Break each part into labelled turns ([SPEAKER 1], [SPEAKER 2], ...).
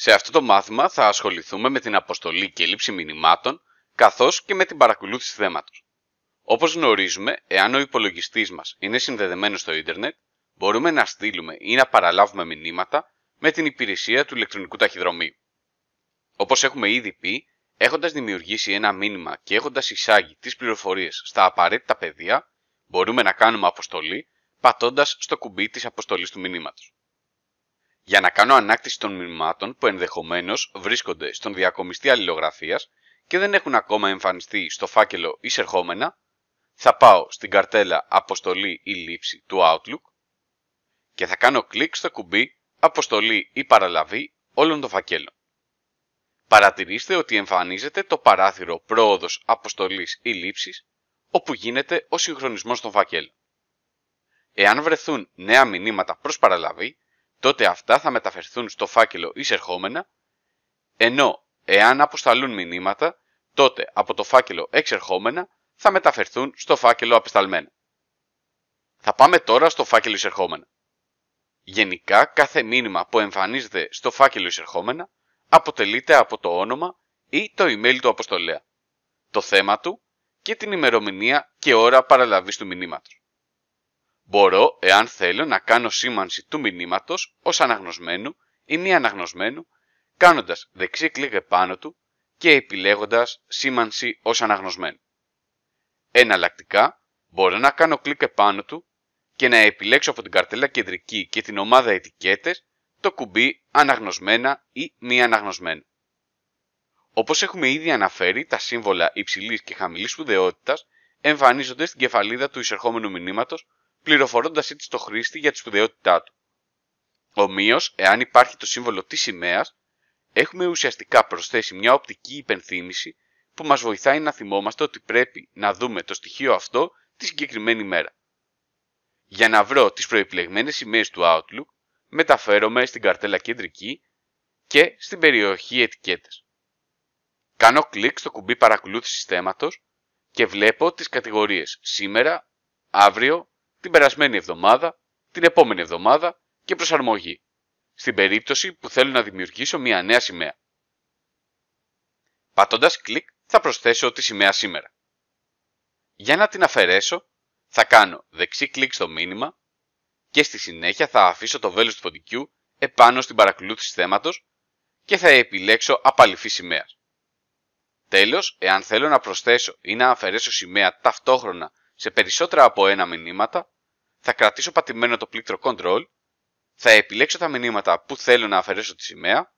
[SPEAKER 1] Σε αυτό το μάθημα θα ασχοληθούμε με την αποστολή και λήψη μηνυμάτων, καθώς και με την παρακολούθηση θέματος. Όπως γνωρίζουμε, εάν ο υπολογιστής μας είναι συνδεδεμένος στο ίντερνετ, μπορούμε να στείλουμε ή να παραλάβουμε μηνύματα με την υπηρεσία του ηλεκτρονικού ταχυδρομείου. Όπως έχουμε ήδη πει, έχοντας δημιουργήσει ένα μήνυμα και έχοντας εισάγει τις πληροφορίες στα απαραίτητα πεδία, μπορούμε να κάνουμε αποστολή πατώντας στο κουμπί της αποστολής του μηνύματος για να κάνω ανάκτηση των μηνυμάτων που ενδεχομένως βρίσκονται στον διακομιστή αλληλογραφίας και δεν έχουν ακόμα εμφανιστεί στο φάκελο εισερχόμενα, θα πάω στην καρτέλα Αποστολή ή Λήψη του Outlook και θα κάνω κλικ στο κουμπί Αποστολή ή Παραλαβή όλων των φακέλων. Παρατηρήστε ότι εμφανίζεται το παράθυρο Πρόοδος Αποστολής ή Λήψης όπου γίνεται ο συγχρονισμός των φακέλων. Εάν βρεθούν νέα μηνύματα προς παραλαβή, τότε αυτά θα μεταφερθούν στο φάκελο εισερχόμενα, ενώ εάν αποσταλούν μηνύματα, τότε από το φάκελο εξερχόμενα θα μεταφερθούν στο φάκελο απεσταλμένα. Θα πάμε τώρα στο φάκελο εισερχόμενα. Γενικά, κάθε μήνυμα που εμφανίζεται στο φάκελο εισερχόμενα αποτελείται από το όνομα ή το email του αποστολέα, το θέμα του και την ημερομηνία και ώρα παραλαβής του μηνύματος μπορώ, εάν θέλω, να κάνω σήμανση του μηνύματος ως αναγνωσμένου ή μη αναγνωσμένου, κάνοντας δεξί κλικ επάνω του και επιλέγοντας σήμανση ως αναγνωσμένου. Εναλλακτικά, μπορώ να κάνω κλικ επάνω του και να επιλέξω από την καρτέλα κεντρική και την ομάδα ετικέτες το κουμπί αναγνωσμένα ή μη Αναγνωσμένο. Όπως έχουμε ήδη αναφέρει, τα σύμβολα υψηλής και χαμηλής σπουδαιότητας εμφανίζονται στην κεφαλίδα του εισερχόμενου μηνύματος πληροφορώντας έτσι το χρήστη για τη σπουδαιότητά του. Ομοίως, εάν υπάρχει το σύμβολο της σημαίας, έχουμε ουσιαστικά προσθέσει μια οπτική υπενθύμηση που μας βοηθάει να θυμόμαστε ότι πρέπει να δούμε το στοιχείο αυτό τη συγκεκριμένη μέρα. Για να βρω τις προεπιλεγμένες σημαίες του Outlook, μεταφέρομαι στην καρτέλα κεντρική και στην περιοχή ετικέτες. Κάνω κλικ στο κουμπί παρακολούθησης θέματος και βλέπω τις κατηγορίες σήμερα, αύριο, την περασμένη εβδομάδα, την επόμενη εβδομάδα και προσαρμογή, στην περίπτωση που θέλω να δημιουργήσω μια νέα σημαία. Πατώντας κλικ θα προσθέσω τη σημαία σήμερα. Για να την αφαιρέσω θα κάνω δεξί κλικ στο μήνυμα και στη συνέχεια θα αφήσω το βέλος του φωτικού επάνω στην παρακολούθηση θέματος και θα επιλέξω απαλυφή σημαία. Τέλος, εάν θέλω να προσθέσω ή να αφαιρέσω σημαία ταυτόχρονα σε περισσότερα από ένα μηνύματα, θα κρατήσω πατημένο το πλήκτρο Control, θα επιλέξω τα μηνύματα που θέλω να αφαιρέσω τη σημαία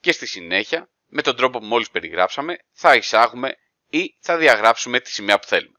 [SPEAKER 1] και στη συνέχεια, με τον τρόπο που μόλις περιγράψαμε, θα εισάγουμε ή θα διαγράψουμε τη σημαία που θέλουμε.